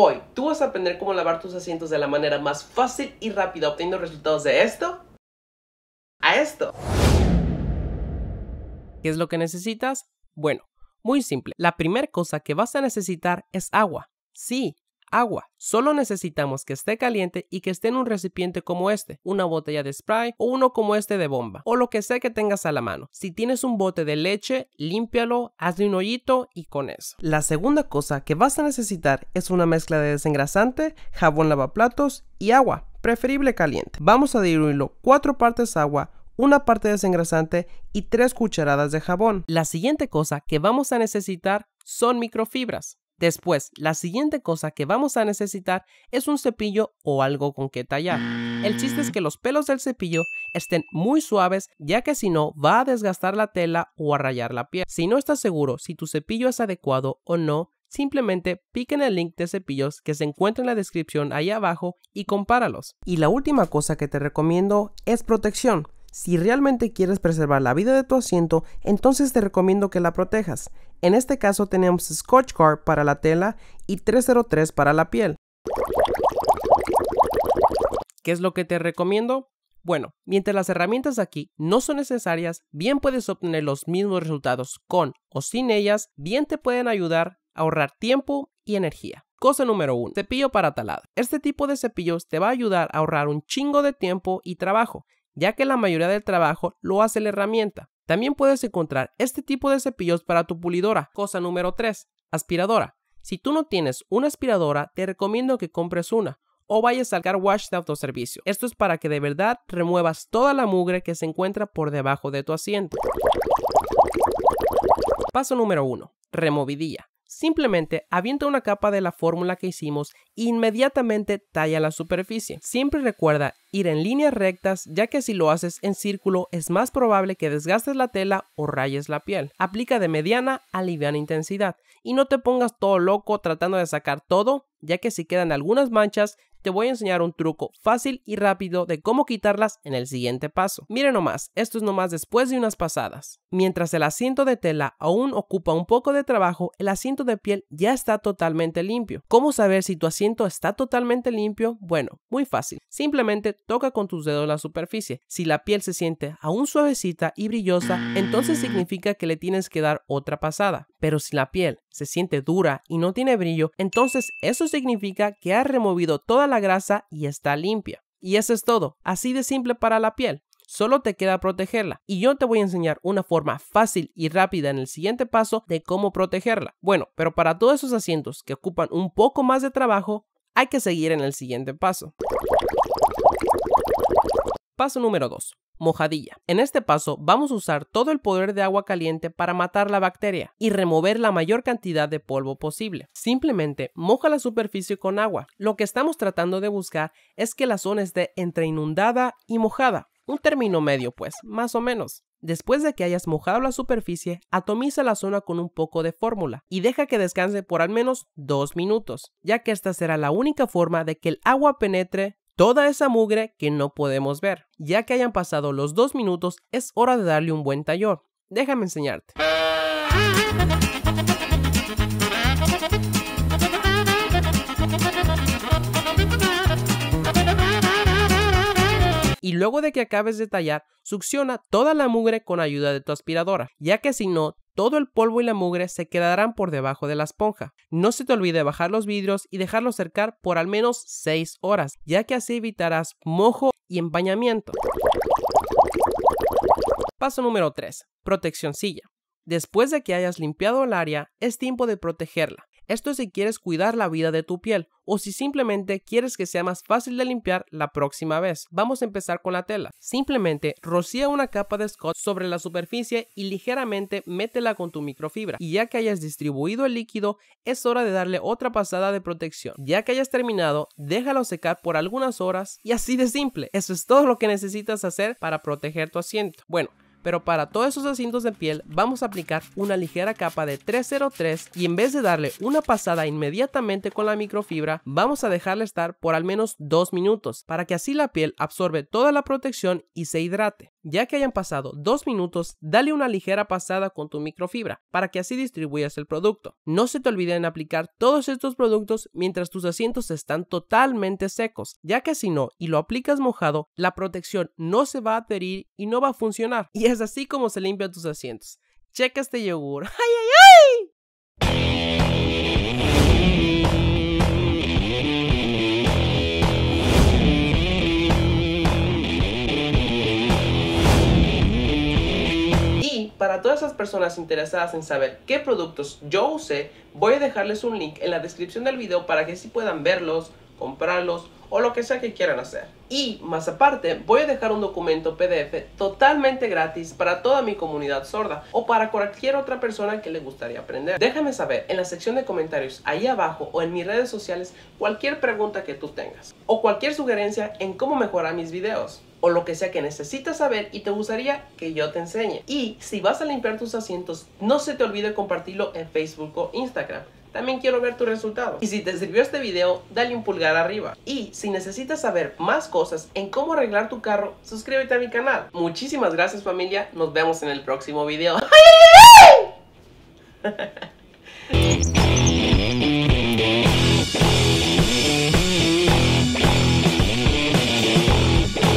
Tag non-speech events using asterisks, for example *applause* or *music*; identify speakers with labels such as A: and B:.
A: Hoy, ¿tú vas a aprender cómo lavar tus asientos de la manera más fácil y rápida obteniendo resultados de esto a esto? ¿Qué es lo que necesitas? Bueno, muy simple. La primera cosa que vas a necesitar es agua. Sí, agua. Solo necesitamos que esté caliente y que esté en un recipiente como este, una botella de spray o uno como este de bomba, o lo que sea que tengas a la mano. Si tienes un bote de leche, límpialo, hazle un hoyito y con eso. La segunda cosa que vas a necesitar es una mezcla de desengrasante, jabón lavaplatos y agua, preferible caliente. Vamos a diluirlo cuatro partes agua, una parte desengrasante y tres cucharadas de jabón. La siguiente cosa que vamos a necesitar son microfibras. Después, la siguiente cosa que vamos a necesitar es un cepillo o algo con que tallar. El chiste es mm. que los pelos del cepillo estén muy suaves ya que si no va a desgastar la tela o a rayar la piel. Si no estás seguro si tu cepillo es adecuado o no, simplemente pica en el link de cepillos que se encuentra en la descripción ahí abajo y compáralos. Y la última cosa que te recomiendo es protección. Si realmente quieres preservar la vida de tu asiento, entonces te recomiendo que la protejas. En este caso tenemos Scotchgard para la tela y 303 para la piel. ¿Qué es lo que te recomiendo? Bueno, mientras las herramientas aquí no son necesarias, bien puedes obtener los mismos resultados con o sin ellas, bien te pueden ayudar a ahorrar tiempo y energía. Cosa número 1. Cepillo para talado. Este tipo de cepillos te va a ayudar a ahorrar un chingo de tiempo y trabajo, ya que la mayoría del trabajo lo hace la herramienta. También puedes encontrar este tipo de cepillos para tu pulidora. Cosa número 3. Aspiradora. Si tú no tienes una aspiradora, te recomiendo que compres una o vayas al car wash de autoservicio. Esto es para que de verdad remuevas toda la mugre que se encuentra por debajo de tu asiento. Paso número 1. Removidilla. Simplemente avienta una capa de la fórmula que hicimos e inmediatamente talla la superficie. Siempre recuerda ir en líneas rectas ya que si lo haces en círculo es más probable que desgastes la tela o rayes la piel. Aplica de mediana a liviana intensidad y no te pongas todo loco tratando de sacar todo ya que si quedan algunas manchas te voy a enseñar un truco fácil y rápido de cómo quitarlas en el siguiente paso. Miren nomás, esto es nomás después de unas pasadas. Mientras el asiento de tela aún ocupa un poco de trabajo, el asiento de piel ya está totalmente limpio. ¿Cómo saber si tu asiento está totalmente limpio? Bueno, muy fácil. Simplemente toca con tus dedos la superficie. Si la piel se siente aún suavecita y brillosa, entonces significa que le tienes que dar otra pasada. Pero si la piel se siente dura y no tiene brillo, entonces eso significa que ha removido toda la grasa y está limpia. Y eso es todo, así de simple para la piel. Solo te queda protegerla y yo te voy a enseñar una forma fácil y rápida en el siguiente paso de cómo protegerla. Bueno, pero para todos esos asientos que ocupan un poco más de trabajo, hay que seguir en el siguiente paso. Paso número 2 mojadilla. En este paso vamos a usar todo el poder de agua caliente para matar la bacteria y remover la mayor cantidad de polvo posible. Simplemente moja la superficie con agua. Lo que estamos tratando de buscar es que la zona esté entre inundada y mojada. Un término medio, pues, más o menos. Después de que hayas mojado la superficie, atomiza la zona con un poco de fórmula y deja que descanse por al menos dos minutos, ya que esta será la única forma de que el agua penetre toda esa mugre que no podemos ver. Ya que hayan pasado los dos minutos, es hora de darle un buen tallor, Déjame enseñarte. y luego de que acabes de tallar, succiona toda la mugre con ayuda de tu aspiradora, ya que si no, todo el polvo y la mugre se quedarán por debajo de la esponja. No se te olvide bajar los vidrios y dejarlos cercar por al menos 6 horas, ya que así evitarás mojo y empañamiento. Paso número 3. Protección silla. Después de que hayas limpiado el área, es tiempo de protegerla. Esto si quieres cuidar la vida de tu piel o si simplemente quieres que sea más fácil de limpiar la próxima vez. Vamos a empezar con la tela. Simplemente rocía una capa de Scott sobre la superficie y ligeramente métela con tu microfibra. Y ya que hayas distribuido el líquido, es hora de darle otra pasada de protección. Ya que hayas terminado, déjalo secar por algunas horas y así de simple. Eso es todo lo que necesitas hacer para proteger tu asiento. Bueno, pero para todos esos asientos de piel vamos a aplicar una ligera capa de 303 y en vez de darle una pasada inmediatamente con la microfibra, vamos a dejarla estar por al menos 2 minutos para que así la piel absorbe toda la protección y se hidrate. Ya que hayan pasado dos minutos, dale una ligera pasada con tu microfibra para que así distribuyas el producto. No se te olviden aplicar todos estos productos mientras tus asientos están totalmente secos, ya que si no y lo aplicas mojado, la protección no se va a adherir y no va a funcionar. Y es así como se limpian tus asientos. Checa este yogur. ¡Ay, ay, ay! para todas esas personas interesadas en saber qué productos yo usé, voy a dejarles un link en la descripción del video para que si puedan verlos, comprarlos o lo que sea que quieran hacer. Y más aparte, voy a dejar un documento PDF totalmente gratis para toda mi comunidad sorda o para cualquier otra persona que le gustaría aprender. Déjame saber en la sección de comentarios ahí abajo o en mis redes sociales cualquier pregunta que tú tengas o cualquier sugerencia en cómo mejorar mis videos o lo que sea que necesitas saber y te gustaría que yo te enseñe. Y si vas a limpiar tus asientos, no se te olvide compartirlo en Facebook o Instagram. También quiero ver tu resultado. Y si te sirvió este video, dale un pulgar arriba. Y si necesitas saber más cosas en cómo arreglar tu carro, suscríbete a mi canal. Muchísimas gracias familia, nos vemos en el próximo video. *laughs* *laughs*